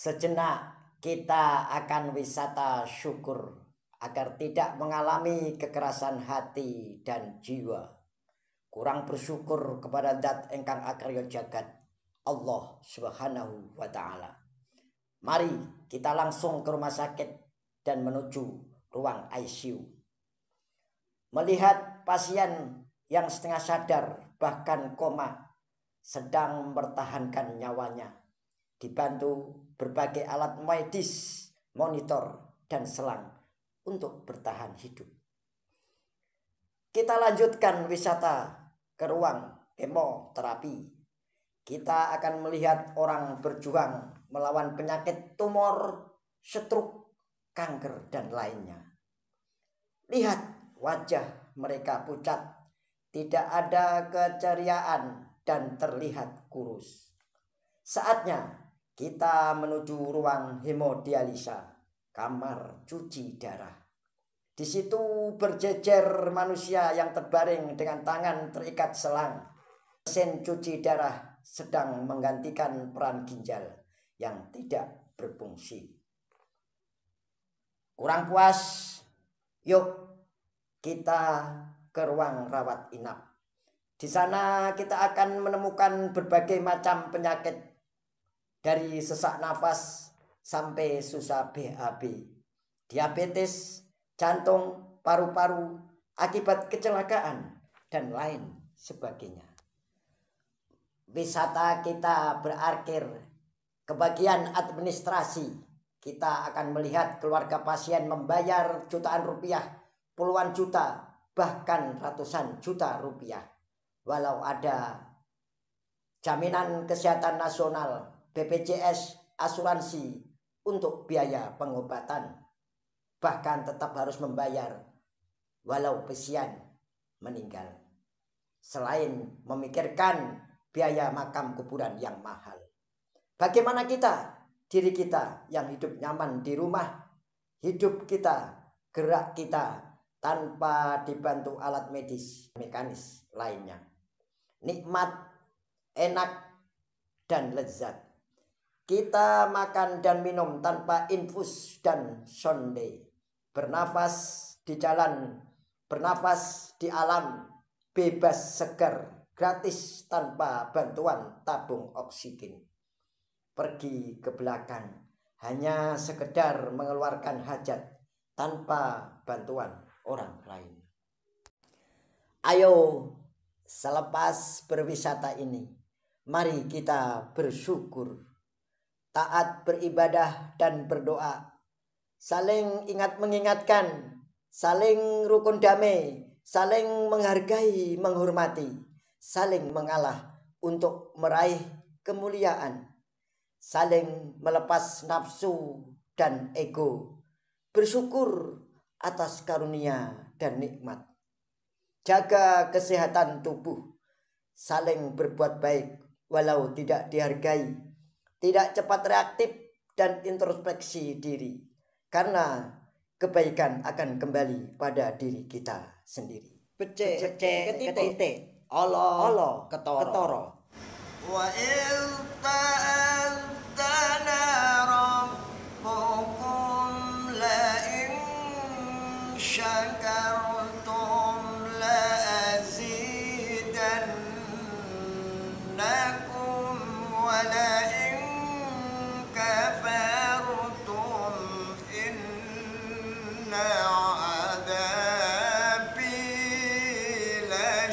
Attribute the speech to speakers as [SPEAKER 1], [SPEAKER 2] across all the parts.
[SPEAKER 1] Sejenak kita akan wisata syukur agar tidak mengalami kekerasan hati dan jiwa. Kurang bersyukur kepada dat engkang akaryo jagat Allah Subhanahu wa taala. Mari kita langsung ke rumah sakit dan menuju ruang ICU.
[SPEAKER 2] Melihat
[SPEAKER 1] pasien yang setengah sadar bahkan koma sedang mempertahankan nyawanya dibantu berbagai alat medis, monitor, dan selang untuk bertahan hidup. Kita lanjutkan wisata ke ruang kemoterapi. Kita akan melihat orang berjuang melawan penyakit tumor, stroke, kanker, dan lainnya. Lihat wajah mereka pucat, tidak ada keceriaan, dan terlihat kurus. Saatnya kita menuju ruang hemodialisa, kamar cuci darah. Di situ berjejer manusia yang terbaring dengan tangan terikat selang. Mesin cuci darah sedang menggantikan peran ginjal yang tidak berfungsi. Kurang puas, yuk kita ke ruang rawat inap. Di sana kita akan menemukan berbagai macam penyakit dari sesak nafas sampai susah BAB, diabetes, jantung, paru-paru akibat kecelakaan dan lain sebagainya. Wisata kita berakhir ke bagian administrasi. Kita akan melihat keluarga pasien membayar jutaan rupiah, puluhan juta, bahkan ratusan juta rupiah. Walau ada jaminan kesehatan nasional BPJS asuransi untuk biaya pengobatan. Bahkan tetap harus membayar walau pesian meninggal. Selain memikirkan biaya makam kuburan yang mahal. Bagaimana kita, diri kita yang hidup nyaman di rumah, hidup kita, gerak kita tanpa dibantu alat medis, mekanis lainnya. Nikmat, enak, dan lezat kita makan dan minum tanpa infus dan sonde. Bernafas di jalan, bernafas di alam, bebas segar, gratis tanpa bantuan tabung oksigen. Pergi ke belakang, hanya sekedar mengeluarkan hajat tanpa bantuan orang lain. Ayo, selepas berwisata ini, mari kita bersyukur taat beribadah dan berdoa. Saling ingat mengingatkan, saling rukun damai, saling menghargai, menghormati, saling mengalah untuk meraih kemuliaan, saling melepas nafsu dan ego, bersyukur atas karunia dan nikmat. Jaga kesehatan tubuh, saling berbuat baik walau tidak dihargai tidak cepat reaktif dan introspeksi diri karena kebaikan akan kembali pada diri kita sendiri. Pece, pece, ketite, olo, Allah, ketoro. ketoro. Wa ilta'antana rabbukum syakarum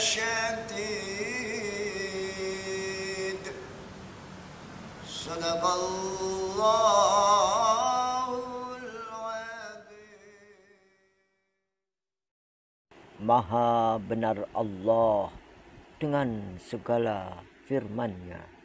[SPEAKER 1] الشديد صدق الله Maha benar Allah dengan segala firman-Nya.